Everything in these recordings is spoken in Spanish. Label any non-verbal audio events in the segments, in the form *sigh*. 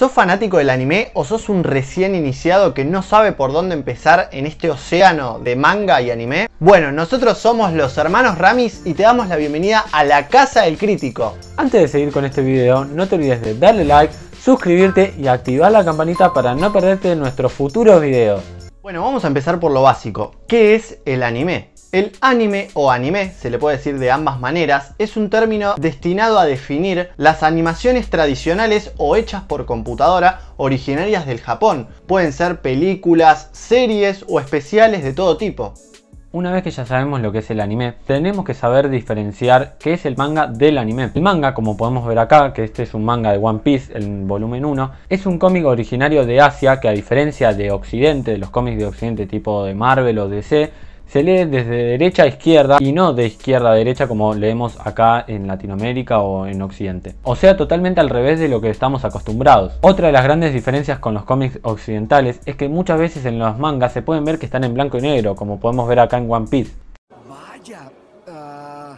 ¿Sos fanático del anime o sos un recién iniciado que no sabe por dónde empezar en este océano de manga y anime? Bueno, nosotros somos los hermanos Ramis y te damos la bienvenida a la Casa del Crítico. Antes de seguir con este video, no te olvides de darle like, suscribirte y activar la campanita para no perderte nuestros futuros videos. Bueno, vamos a empezar por lo básico. ¿Qué es el anime? El anime o anime, se le puede decir de ambas maneras, es un término destinado a definir las animaciones tradicionales o hechas por computadora originarias del Japón. Pueden ser películas, series o especiales de todo tipo. Una vez que ya sabemos lo que es el anime, tenemos que saber diferenciar qué es el manga del anime. El manga, como podemos ver acá, que este es un manga de One Piece, el volumen 1, es un cómic originario de Asia que a diferencia de Occidente, de los cómics de Occidente tipo de Marvel o DC, se lee desde derecha a izquierda y no de izquierda a derecha como leemos acá en Latinoamérica o en Occidente. O sea, totalmente al revés de lo que estamos acostumbrados. Otra de las grandes diferencias con los cómics occidentales es que muchas veces en los mangas se pueden ver que están en blanco y negro, como podemos ver acá en One Piece. Vaya, ah,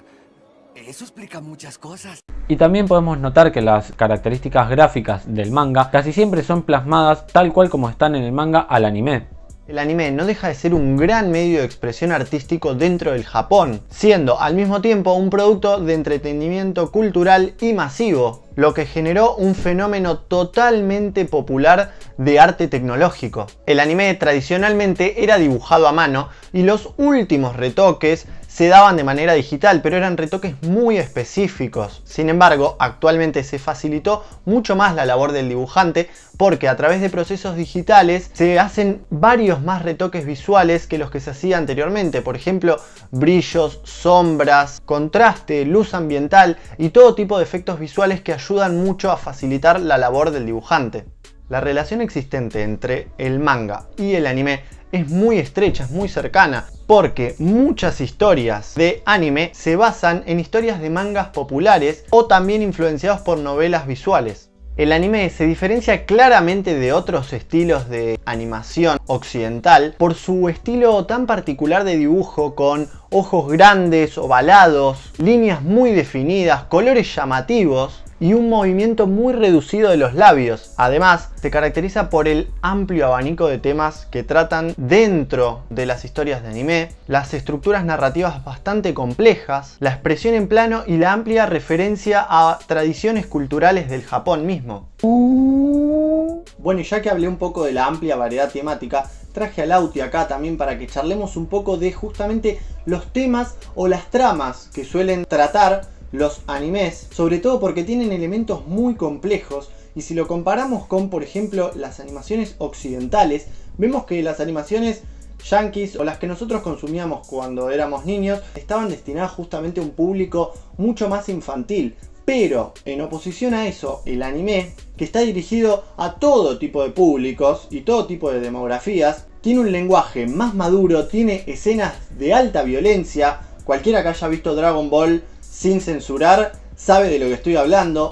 eso explica muchas cosas. Y también podemos notar que las características gráficas del manga casi siempre son plasmadas tal cual como están en el manga al anime el anime no deja de ser un gran medio de expresión artístico dentro del Japón, siendo al mismo tiempo un producto de entretenimiento cultural y masivo, lo que generó un fenómeno totalmente popular de arte tecnológico. El anime tradicionalmente era dibujado a mano y los últimos retoques se daban de manera digital, pero eran retoques muy específicos. Sin embargo, actualmente se facilitó mucho más la labor del dibujante porque a través de procesos digitales se hacen varios más retoques visuales que los que se hacía anteriormente. Por ejemplo, brillos, sombras, contraste, luz ambiental y todo tipo de efectos visuales que ayudan mucho a facilitar la labor del dibujante la relación existente entre el manga y el anime es muy estrecha, es muy cercana, porque muchas historias de anime se basan en historias de mangas populares o también influenciados por novelas visuales. El anime se diferencia claramente de otros estilos de animación occidental por su estilo tan particular de dibujo con ojos grandes, ovalados, líneas muy definidas, colores llamativos y un movimiento muy reducido de los labios. Además, se caracteriza por el amplio abanico de temas que tratan dentro de las historias de anime, las estructuras narrativas bastante complejas, la expresión en plano y la amplia referencia a tradiciones culturales del Japón mismo. Uh. Bueno, y ya que hablé un poco de la amplia variedad temática, traje a Lauti acá también para que charlemos un poco de justamente los temas o las tramas que suelen tratar los animes, sobre todo porque tienen elementos muy complejos y si lo comparamos con, por ejemplo, las animaciones occidentales, vemos que las animaciones yankees o las que nosotros consumíamos cuando éramos niños estaban destinadas justamente a un público mucho más infantil. Pero en oposición a eso, el anime, que está dirigido a todo tipo de públicos y todo tipo de demografías, tiene un lenguaje más maduro, tiene escenas de alta violencia. Cualquiera que haya visto Dragon Ball sin censurar, sabe de lo que estoy hablando.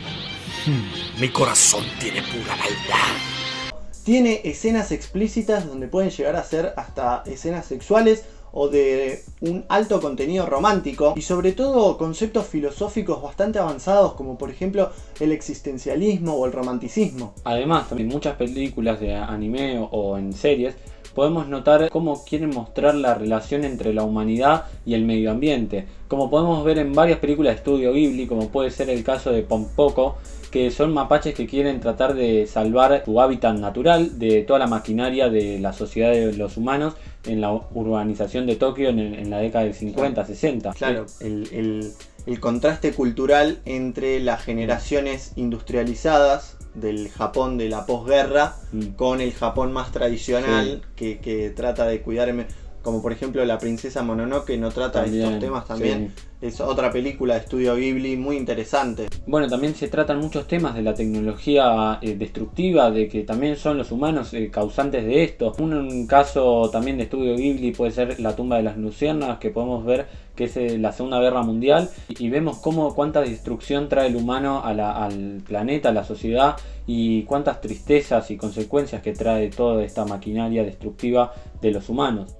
Hmm, mi corazón tiene pura maldad. Tiene escenas explícitas donde pueden llegar a ser hasta escenas sexuales o de un alto contenido romántico y sobre todo conceptos filosóficos bastante avanzados como por ejemplo el existencialismo o el romanticismo. Además, también muchas películas de anime o en series podemos notar cómo quieren mostrar la relación entre la humanidad y el medio ambiente, como podemos ver en varias películas de estudio Ghibli, como puede ser el caso de Pompoco, que son mapaches que quieren tratar de salvar su hábitat natural de toda la maquinaria de la sociedad de los humanos en la urbanización de Tokio en, la década del 50, 60. Claro, el, el contraste cultural entre las generaciones industrializadas del Japón de la posguerra mm. con el Japón más tradicional que, que, trata de cuidar como por ejemplo La princesa Mononoke no trata de estos temas también. Es otra película de estudio Ghibli muy interesante. Bueno, también se tratan muchos temas de la tecnología eh, destructiva, de que también son los humanos eh, causantes de esto. Un, caso también de estudio Ghibli puede ser La tumba de las luciernas, que podemos ver que es eh, la Segunda Guerra Mundial y, vemos cómo cuánta destrucción trae el humano al planeta, a la sociedad y cuántas tristezas y consecuencias que trae toda esta maquinaria destructiva de los humanos.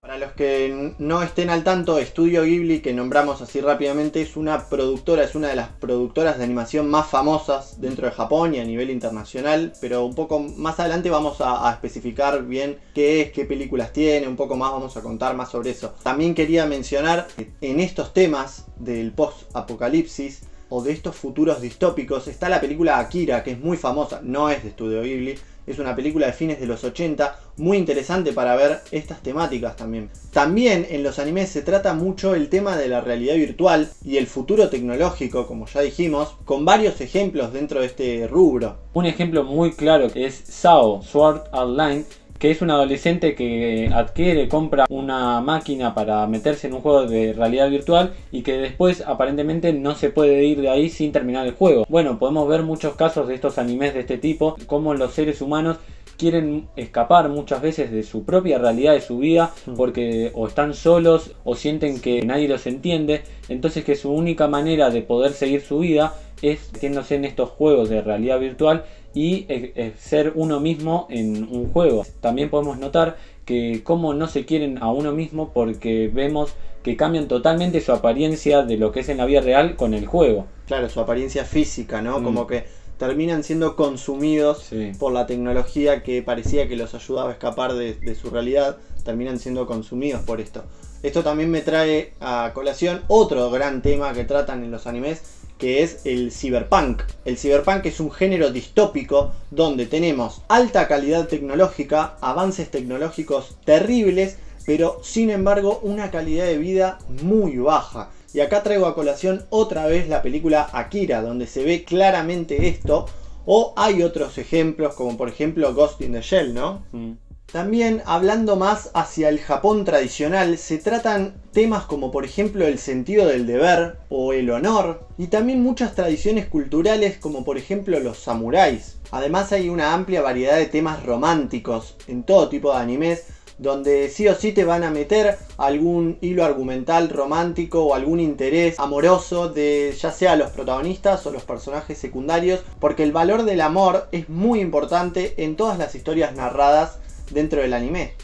Para los que no estén al tanto, Estudio Ghibli, que nombramos así rápidamente, es una productora, es una de las productoras de animación más famosas dentro de Japón y a nivel internacional, pero un poco más adelante vamos a, a, especificar bien qué es, qué películas tiene, un poco más vamos a contar más sobre eso. También quería mencionar que en estos temas del post-apocalipsis, o de estos futuros distópicos está la película Akira, que es muy famosa, no es de Estudio Ghibli, es una película de fines de los 80, muy interesante para ver estas temáticas también. También en los animes se trata mucho el tema de la realidad virtual y el futuro tecnológico, como ya dijimos, con varios ejemplos dentro de este rubro. Un ejemplo muy claro es Sao, Sword Online, que es un adolescente que adquiere, compra una máquina para meterse en un juego de realidad virtual y que después aparentemente no se puede ir de ahí sin terminar el juego. Bueno, podemos ver muchos casos de estos animes de este tipo, como los seres humanos quieren escapar muchas veces de su propia realidad, de su vida, mm. porque o están solos o sienten que nadie los entiende, entonces que su única manera de poder seguir su vida es metiéndose en estos juegos de realidad virtual y eh, eh, ser uno mismo en un juego. También podemos notar que como no se quieren a uno mismo porque vemos que cambian totalmente su apariencia de lo que es en la vida real con el juego. Claro, su apariencia física, ¿no? Mm. Como que terminan siendo consumidos por la tecnología que parecía que los ayudaba a escapar de su realidad, terminan siendo consumidos por esto. Esto también me trae a colación otro gran tema que tratan en los animes, que es el cyberpunk. El cyberpunk es un género distópico donde tenemos alta calidad tecnológica, avances tecnológicos terribles, pero sin embargo una calidad de vida muy baja. Y acá traigo a colación otra vez la película Akira, donde se ve claramente esto. O hay otros ejemplos, como por ejemplo Ghost in the Shell, ¿no? Mm. También hablando más hacia el Japón tradicional, se tratan temas como por ejemplo el sentido del deber o el honor, y también muchas tradiciones culturales como por ejemplo los samuráis. Además hay una amplia variedad de temas románticos en todo tipo de animes, donde sí o sí te van a meter algún hilo argumental romántico o algún interés amoroso de ya sea los protagonistas o los personajes secundarios, porque el valor del amor es muy importante en todas las historias narradas dentro del anime.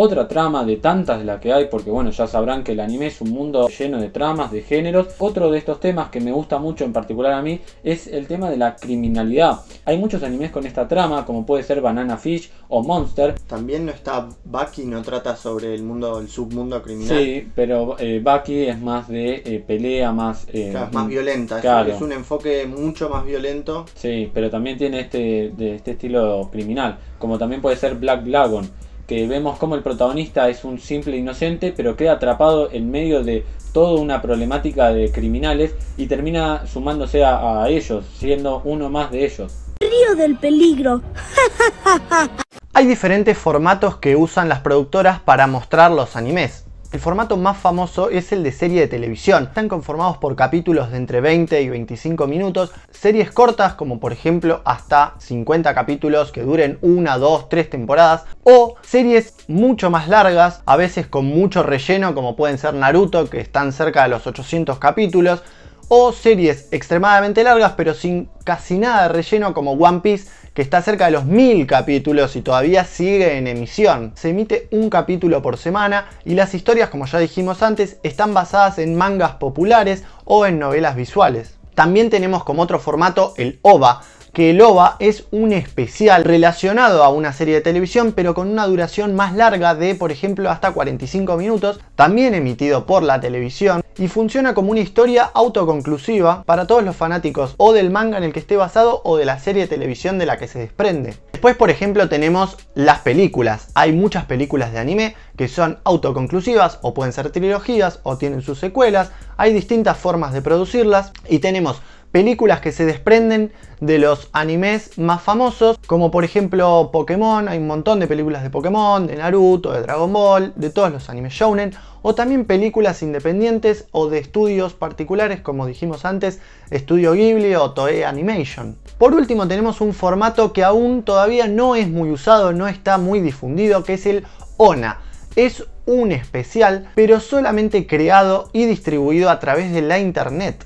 Otra trama de tantas de las que hay, porque bueno, ya sabrán que el anime es un mundo lleno de tramas, de géneros. Otro de estos temas que me gusta mucho en particular a mí es el tema de la criminalidad. Hay muchos animes con esta trama, como puede ser Banana Fish o Monster. También no está Baki, no trata sobre el mundo, el submundo criminal. Sí, pero eh, es más de eh, pelea, más... Eh, más violenta, es un enfoque mucho más violento. Sí, pero también tiene este, de este estilo criminal, como también puede ser Black Dragon que vemos como el protagonista es un simple inocente, pero queda atrapado en medio de toda una problemática de criminales y termina sumándose a, ellos, siendo uno más de ellos. Río del peligro. *laughs* Hay diferentes formatos que usan las productoras para mostrar los animes. El formato más famoso es el de serie de televisión. Están conformados por capítulos de entre 20 y 25 minutos, series cortas como por ejemplo hasta 50 capítulos que duren una, dos, tres temporadas, o series mucho más largas, a veces con mucho relleno como pueden ser Naruto que están cerca de los 800 capítulos, o series extremadamente largas pero sin casi nada de relleno como One Piece que está cerca de los mil capítulos y todavía sigue en emisión. Se emite un capítulo por semana y las historias, como ya dijimos antes, están basadas en mangas populares o en novelas visuales. También tenemos como otro formato el OVA, que el OVA es un especial relacionado a una serie de televisión, pero con una duración más larga de, por ejemplo, hasta 45 minutos, también emitido por la televisión, y funciona como una historia autoconclusiva para todos los fanáticos o del manga en el que esté basado o de la serie de televisión de la que se desprende. Después, por ejemplo, tenemos las películas. Hay muchas películas de anime que son autoconclusivas o pueden ser trilogías o tienen sus secuelas. Hay distintas formas de producirlas y tenemos películas que se desprenden de los animes más famosos, como por ejemplo Pokémon, hay un montón de películas de Pokémon, de Naruto, de Dragon Ball, de todos los animes shounen, o también películas independientes o de estudios particulares, como dijimos antes, Estudio Ghibli o Toei Animation. Por último tenemos un formato que aún todavía no es muy usado, no está muy difundido, que es el ONA. Es un especial, pero solamente creado y distribuido a través de la internet.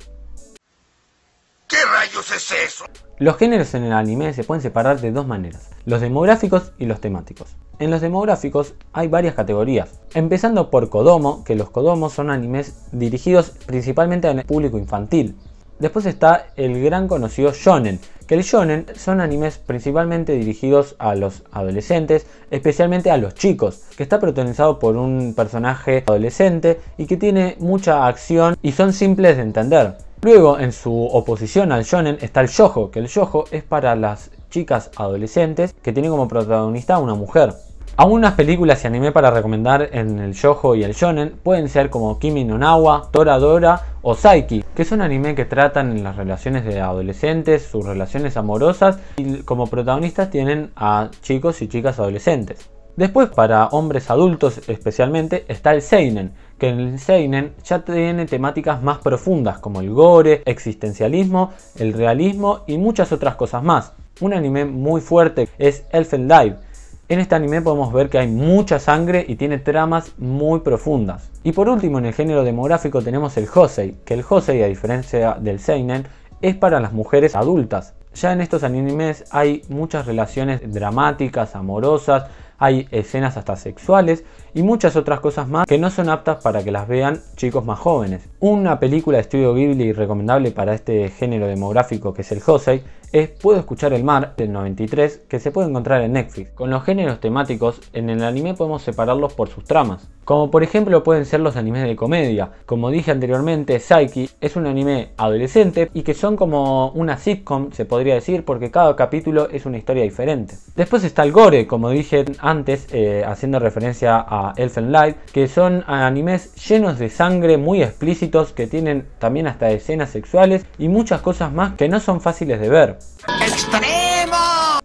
¿Qué rayos es eso? Los géneros en el anime se pueden separar de dos maneras, los demográficos y los temáticos. En los demográficos hay varias categorías, empezando por Kodomo, que los Kodomo son animes dirigidos principalmente al público infantil. Después está el gran conocido Shonen, que el Shonen son animes principalmente dirigidos a los adolescentes, especialmente a los chicos, que está protagonizado por un personaje adolescente y que tiene mucha acción y son simples de entender. Luego, en su oposición al shonen está el yojo, que el yojo es para las chicas adolescentes que tiene como protagonista a una mujer. Algunas películas y anime para recomendar en el yojo y el shonen pueden ser como Kimi no Nawa, Dora o Saiki, que son anime que tratan las relaciones de adolescentes, sus relaciones amorosas y como protagonistas tienen a chicos y chicas adolescentes. Después para hombres adultos especialmente está el seinen, que el Seinen ya tiene temáticas más profundas como el gore, existencialismo, el realismo y muchas otras cosas más. Un anime muy fuerte es Elfen En este anime podemos ver que hay mucha sangre y tiene tramas muy profundas. Y por último en el género demográfico tenemos el Josei, que el Josei a diferencia del Seinen es para las mujeres adultas. Ya en estos animes hay muchas relaciones dramáticas, amorosas, hay escenas hasta sexuales y muchas otras cosas más que no son aptas para que las vean chicos más jóvenes. Una película de estudio Ghibli recomendable para este género demográfico que es el Josei es Puedo escuchar el mar del 93 que se puede encontrar en Netflix. Con los géneros temáticos en el anime podemos separarlos por sus tramas, como por ejemplo pueden ser los animes de comedia. Como dije anteriormente, Psyche es un anime adolescente y que son como una sitcom, se podría decir, porque cada capítulo es una historia diferente. Después está el gore, como dije antes, eh, haciendo referencia a Elfen Light, que son animes llenos de sangre, muy explícitos, que tienen también hasta escenas sexuales y muchas cosas más que no son fáciles de ver.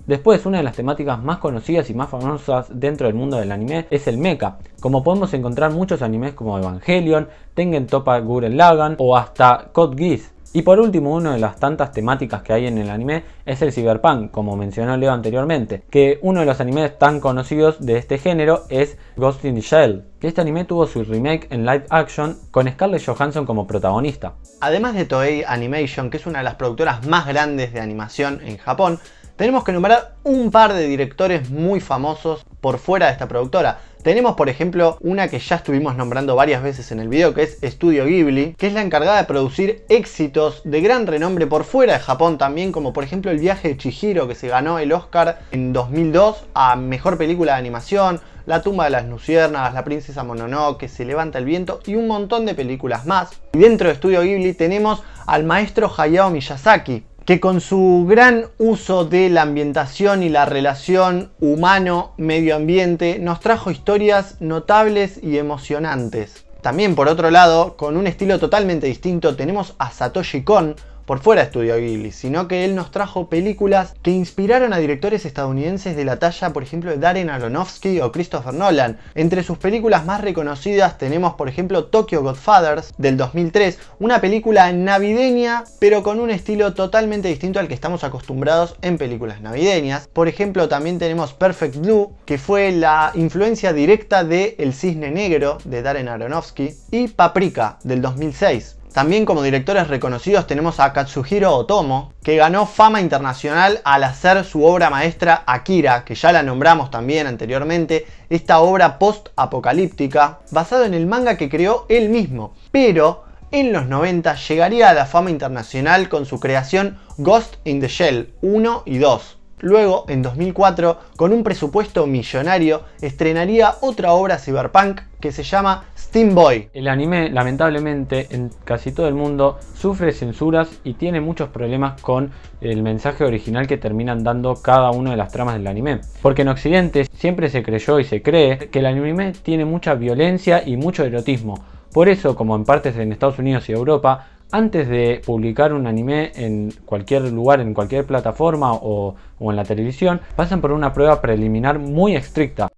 Después, una de las temáticas más conocidas y más famosas dentro del mundo del anime es el mecha, como podemos encontrar muchos animes como Evangelion, Tengen Toppa Gurren Lagann o hasta Code Geass. Y por último, una de las tantas temáticas que hay en el anime es el cyberpunk, como mencionó Leo anteriormente, que uno de los animes tan conocidos de este género es Ghost in the Shell, que este anime tuvo su remake en live action con Scarlett Johansson como protagonista. Además de Toei Animation, que es una de las productoras más grandes de animación en Japón, tenemos que enumerar un par de directores muy famosos por fuera de esta productora. Tenemos por ejemplo una que ya estuvimos nombrando varias veces en el video que es Studio Ghibli, que es la encargada de producir éxitos de gran renombre por fuera de Japón también, como por ejemplo el viaje de Chihiro que se ganó el Oscar en 2002 a Mejor Película de Animación, la tumba de las luciérnagas, La princesa Mononoke, Se levanta el viento y un montón de películas más. Y dentro de Studio Ghibli tenemos al maestro Hayao Miyazaki, que con su gran uso de la ambientación y la relación humano-medio ambiente nos trajo historias notables y emocionantes. También por otro lado, con un estilo totalmente distinto tenemos a Satoshi Kon, por fuera de Studio Ghibli, sino que él nos trajo películas que inspiraron a directores estadounidenses de la talla, por ejemplo, Darren Aronofsky o Christopher Nolan. Entre sus películas más reconocidas tenemos, por ejemplo, Tokyo Godfathers del 2003, una película navideña, pero con un estilo totalmente distinto al que estamos acostumbrados en películas navideñas. Por ejemplo, también tenemos Perfect Blue, que fue la influencia directa de El Cisne Negro de Darren Aronofsky, y Paprika del 2006. También como directores reconocidos tenemos a Katsuhiro Otomo, que ganó fama internacional al hacer su obra maestra Akira, que ya la nombramos también anteriormente, esta obra post-apocalíptica, basado en el manga que creó él mismo. Pero en los 90 llegaría a la fama internacional con su creación Ghost in the Shell 1 y 2. Luego, en 2004, con un presupuesto millonario, estrenaría otra obra cyberpunk que se llama Boy. El anime, lamentablemente, en casi todo el mundo sufre censuras y tiene muchos problemas con el mensaje original que terminan dando cada una de las tramas del anime. Porque en Occidente siempre se creyó y se cree que el anime tiene mucha violencia y mucho erotismo. Por eso, como en partes en Estados Unidos y Europa, antes de publicar un anime en cualquier lugar, en cualquier plataforma o en la televisión, pasan por una prueba preliminar muy estricta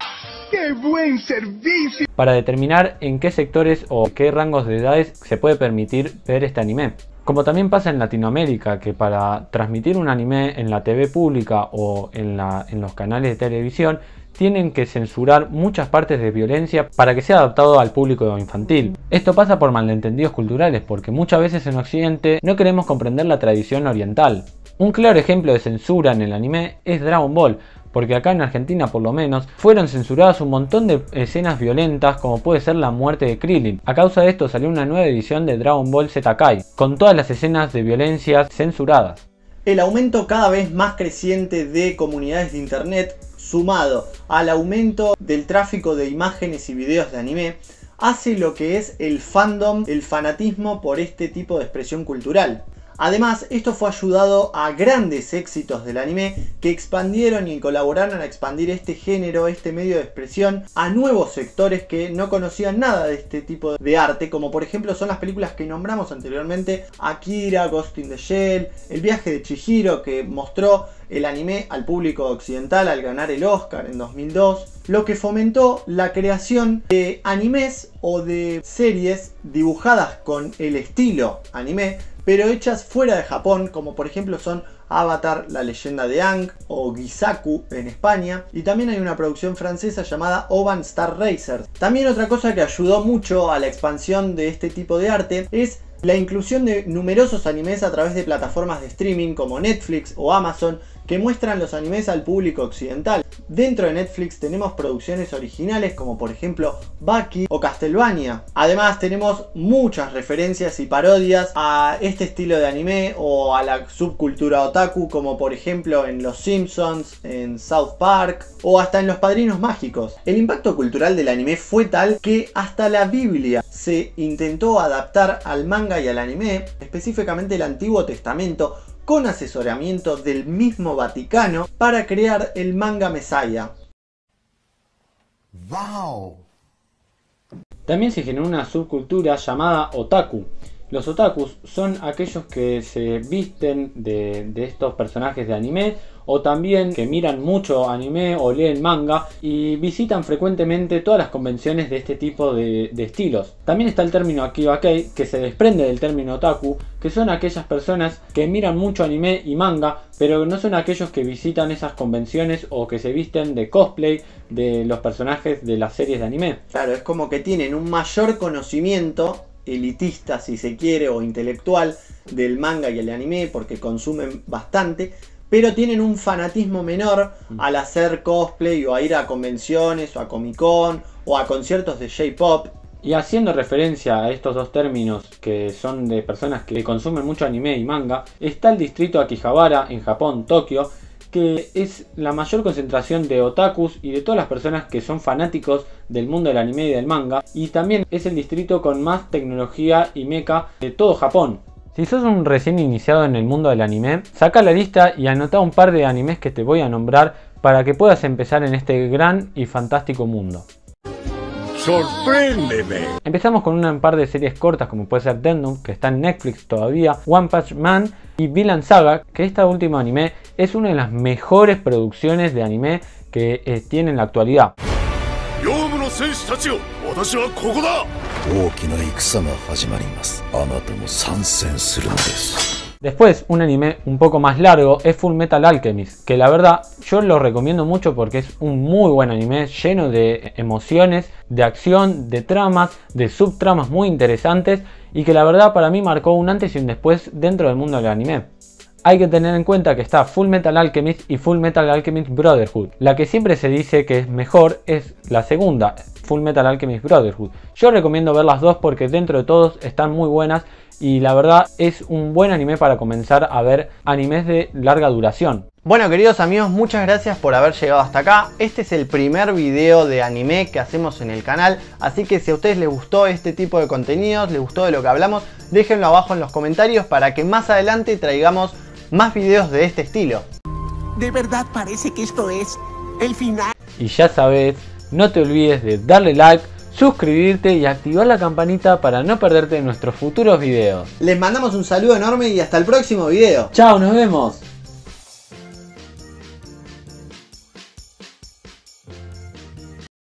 buen servicio! Para determinar en qué sectores o qué rangos de edades se puede permitir ver este anime. Como también pasa en Latinoamérica, que para transmitir un anime en la TV pública o en, en los canales de televisión, tienen que censurar muchas partes de violencia para que sea adaptado al público infantil. Esto pasa por malentendidos culturales, porque muchas veces en Occidente no queremos comprender la tradición oriental. Un claro ejemplo de censura en el anime es Dragon Ball, porque acá en Argentina por lo menos, fueron censuradas un montón de escenas violentas como puede ser la muerte de Krillin. A causa de esto salió una nueva edición de Dragon Ball Z Kai, con todas las escenas de violencia censuradas. El aumento cada vez más creciente de comunidades de internet, sumado al aumento del tráfico de imágenes y videos de anime, hace lo que es el fandom, el fanatismo por este tipo de expresión cultural. Además, esto fue ayudado a grandes éxitos del anime que expandieron y colaboraron a expandir este género, este medio de expresión, a nuevos sectores que no conocían nada de este tipo de arte, como por ejemplo son las películas que nombramos anteriormente, Akira, Ghost in the Shell, El viaje de Chihiro, que mostró el anime al público occidental al ganar el Oscar en 2002, lo que fomentó la creación de animes o de series dibujadas con el estilo anime, pero hechas fuera de Japón, como por ejemplo son Avatar, la leyenda de Ang o Gisaku en España. Y también hay una producción francesa llamada Oban Star Racers. También otra cosa que ayudó mucho a la expansión de este tipo de arte es la inclusión de numerosos animes a través de plataformas de streaming como Netflix o Amazon que muestran los animes al público occidental. Dentro de Netflix tenemos producciones originales como por ejemplo Bucky o Castlevania. Además tenemos muchas referencias y parodias a este estilo de anime o a la subcultura otaku como por ejemplo en Los Simpsons, en South Park o hasta en Los Padrinos Mágicos. El impacto cultural del anime fue tal que hasta la Biblia se intentó adaptar al manga y al anime, específicamente el Antiguo Testamento, con asesoramiento del mismo Vaticano para crear el manga Messiah. ¡Wow! También se generó una subcultura llamada otaku. Los otakus son aquellos que se visten de, de estos personajes de anime o también que miran mucho anime o leen manga y visitan frecuentemente todas las convenciones de este tipo de, estilos. También está el término Akibakei, que se desprende del término otaku, que son aquellas personas que miran mucho anime y manga, pero no son aquellos que visitan esas convenciones o que se visten de cosplay de los personajes de las series de anime. Claro, es como que tienen un mayor conocimiento elitista, si se quiere, o intelectual del manga y el anime, porque consumen bastante, pero tienen un fanatismo menor mm. al hacer cosplay o a ir a convenciones o a Comic Con o a conciertos de J-Pop. Y haciendo referencia a estos dos términos que son de personas que consumen mucho anime y manga, está el distrito Akihabara en Japón, Tokio, que es la mayor concentración de otakus y de todas las personas que son fanáticos del mundo del anime y del manga. Y también es el distrito con más tecnología y mecha de todo Japón. Si sos un recién iniciado en el mundo del anime, saca la lista y anota un par de animes que te voy a nombrar para que puedas empezar en este gran y fantástico mundo. ¡Sorpréndeme! Empezamos con un par de series cortas como puede ser Dendum, que está en Netflix todavía, One Punch Man y Villain Saga, que esta última anime es una de las mejores producciones de anime que eh, tiene en la actualidad. Después un anime un poco más largo es Full Metal Alchemist, que la verdad yo lo recomiendo mucho porque es un muy buen anime lleno de emociones, de acción, de tramas, de subtramas muy interesantes y que la verdad para mí marcó un antes y un después dentro del mundo del anime. Hay que tener en cuenta que está Full Metal Alchemist y Full Metal Alchemist Brotherhood. La que siempre se dice que es mejor es la segunda, Full Metal Alchemist Brotherhood. Yo recomiendo ver las dos porque dentro de todos están muy buenas y la verdad es un buen anime para comenzar a ver animes de larga duración. Bueno queridos amigos, muchas gracias por haber llegado hasta acá. Este es el primer video de anime que hacemos en el canal, así que si a ustedes les gustó este tipo de contenidos, les gustó de lo que hablamos, déjenlo abajo en los comentarios para que más adelante traigamos más videos de este estilo. De verdad parece que esto es el final. Y ya sabes no te olvides de darle like, suscribirte y activar la campanita para no perderte nuestros futuros videos. Les mandamos un saludo enorme y hasta el próximo video. Chao, nos vemos.